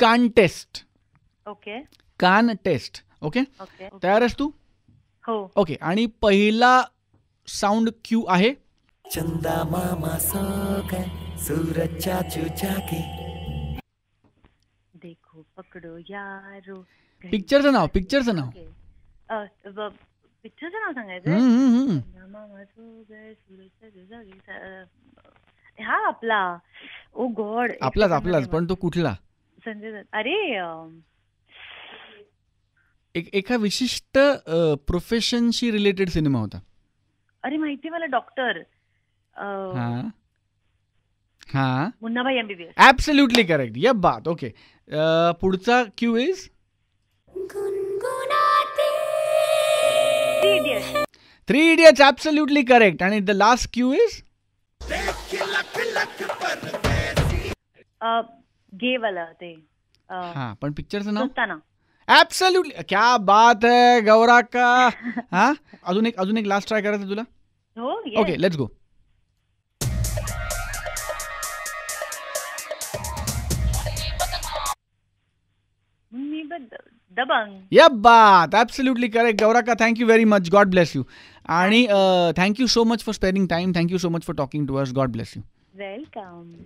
कान test okay कान test okay तयार आहेस तू हो ओके आणि पहिला साऊंड क्यू आहे चंदा मामा देखो पकडो यारो पिक्चरचं नाव पिक्चरचं नाव पिक्चरचं नाव सांगायचं हा आपला ओ गॉड आपलाच आपलाच पण तो कुठला संजय दत्त अरे एक एका विशिष्ट प्रोफेशनशी रिलेटेड सिनेमा होता अरे माहिती मला डॉक्टर हा मुन्नाभाई एमबीबीएस ऍब्सोल्युटली करेक्ट या बात ओके पुढचा Q is Three Idiots absolutely correct आणि द लास्ट क्यू इज पण पिक्चरचं नाव क्या बात है गौरा का हा अजून एक अजून एक लास्ट ट्राय करायचं तुला हो ओके लेट्स गो दबंग या बात करेक्ट गौरा का thank you very much God bless you आणि thank you so much for spending time thank you so much for talking to us God bless you welcome